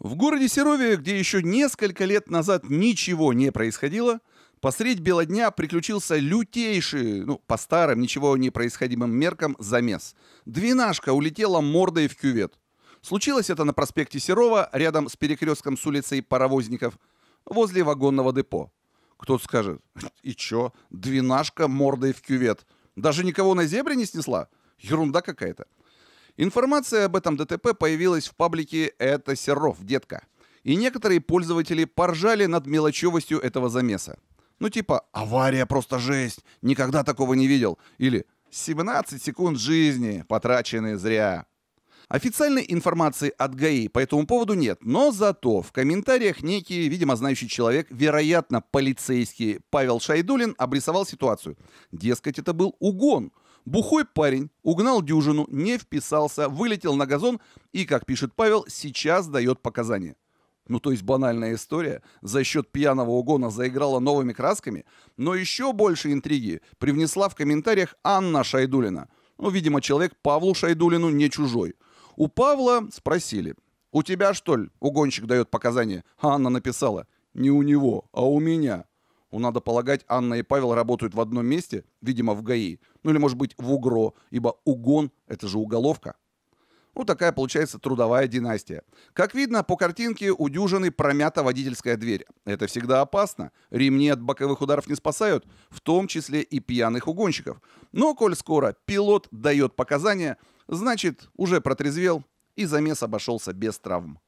В городе Серове, где еще несколько лет назад ничего не происходило, посредь бела дня приключился лютейший, ну, по старым, ничего не происходимым меркам, замес. Двинашка улетела мордой в кювет. Случилось это на проспекте Серова, рядом с перекрестком с улицей Паровозников, возле вагонного депо. Кто-то скажет, и чё, двинашка мордой в кювет. Даже никого на зебре не снесла? Ерунда какая-то. Информация об этом ДТП появилась в паблике «Это Серов, детка». И некоторые пользователи поржали над мелочевостью этого замеса. Ну типа «Авария просто жесть! Никогда такого не видел!» Или «17 секунд жизни, потраченные зря!» Официальной информации от ГАИ по этому поводу нет, но зато в комментариях некий, видимо, знающий человек, вероятно, полицейский Павел Шайдулин обрисовал ситуацию. Дескать, это был угон – Бухой парень угнал дюжину, не вписался, вылетел на газон и, как пишет Павел, сейчас дает показания. Ну, то есть банальная история за счет пьяного угона заиграла новыми красками, но еще больше интриги привнесла в комментариях Анна Шайдулина. Ну, видимо, человек Павлу Шайдулину не чужой. У Павла спросили, «У тебя, что ли, угонщик дает показания?» А Анна написала, «Не у него, а у меня». Ну, надо полагать, Анна и Павел работают в одном месте, видимо, в ГАИ. Ну, или, может быть, в УГРО, ибо угон – это же уголовка. Ну, такая получается трудовая династия. Как видно, по картинке у дюжины промята водительская дверь. Это всегда опасно. Ремни от боковых ударов не спасают, в том числе и пьяных угонщиков. Но, коль скоро пилот дает показания, значит, уже протрезвел и замес обошелся без травм.